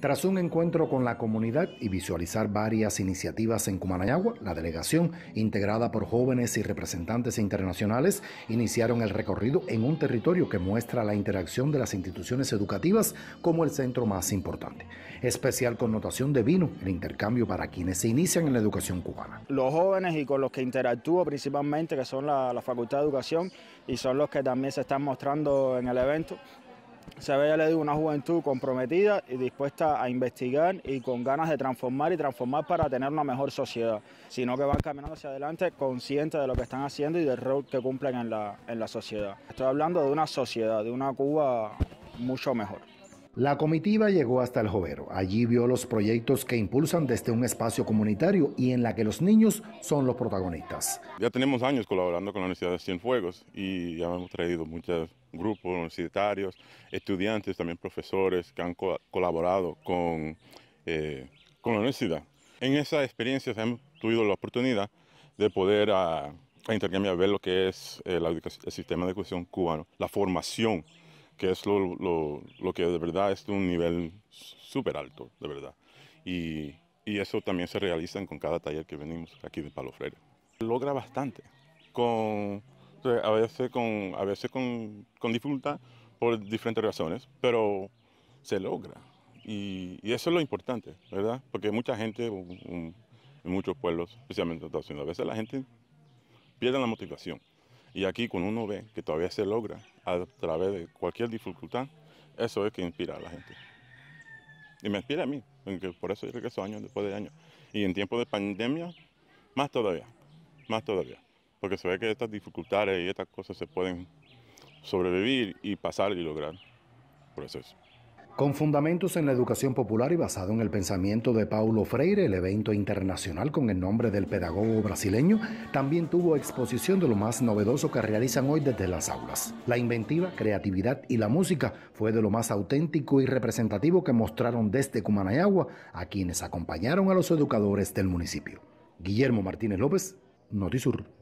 Tras un encuentro con la comunidad y visualizar varias iniciativas en Cumanayagua, la delegación, integrada por jóvenes y representantes internacionales, iniciaron el recorrido en un territorio que muestra la interacción de las instituciones educativas como el centro más importante. Especial connotación de vino el intercambio para quienes se inician en la educación cubana. Los jóvenes y con los que interactúo principalmente, que son la, Facultad de Educación, y son los que también se están mostrando en el evento, se ve, ya le digo, una juventud comprometida y dispuesta a investigar y con ganas de transformar y transformar para tener una mejor sociedad, sino que van caminando hacia adelante conscientes de lo que están haciendo y del rol que cumplen en la, en la sociedad. Estoy hablando de una sociedad, de una Cuba mucho mejor. La comitiva llegó hasta el Jovero. Allí vio los proyectos que impulsan desde un espacio comunitario y en la que los niños son los protagonistas. Ya tenemos años colaborando con la Universidad de Cienfuegos y ya hemos traído muchos grupos universitarios, estudiantes, también profesores que han colaborado con, eh, con la universidad. En esa experiencia hemos tenido la oportunidad de poder ah, intercambiar, ver lo que es eh, el sistema de educación cubano, la formación que es lo, lo, que de verdad es de un nivel súper alto, de verdad. Y, y, eso también se realiza con cada taller que venimos aquí de Palo Freire. Logra bastante, con, a veces, con, a veces con, con dificultad por diferentes razones, pero se logra. Y, eso es lo importante, ¿verdad? Porque mucha gente, en muchos pueblos, especialmente en Estados Unidos, a veces la gente pierde la motivación. Y aquí cuando uno ve que todavía se logra, a través de cualquier dificultad, eso es que inspira a la gente. Y me inspira a mí, porque por eso yo regreso años después de años. Y en tiempos de pandemia, más todavía, más todavía. Porque se ve que estas dificultades y estas cosas se pueden sobrevivir y pasar y lograr. Por eso es. Con fundamentos en la educación popular y basado en el pensamiento de Paulo Freire, el evento internacional con el nombre del pedagogo brasileño también tuvo exposición de lo más novedoso que realizan hoy desde las aulas. La inventiva, creatividad y la música fue de lo más auténtico y representativo que mostraron desde Cumanayagua a quienes acompañaron a los educadores del municipio. Guillermo Martínez López, Notisur.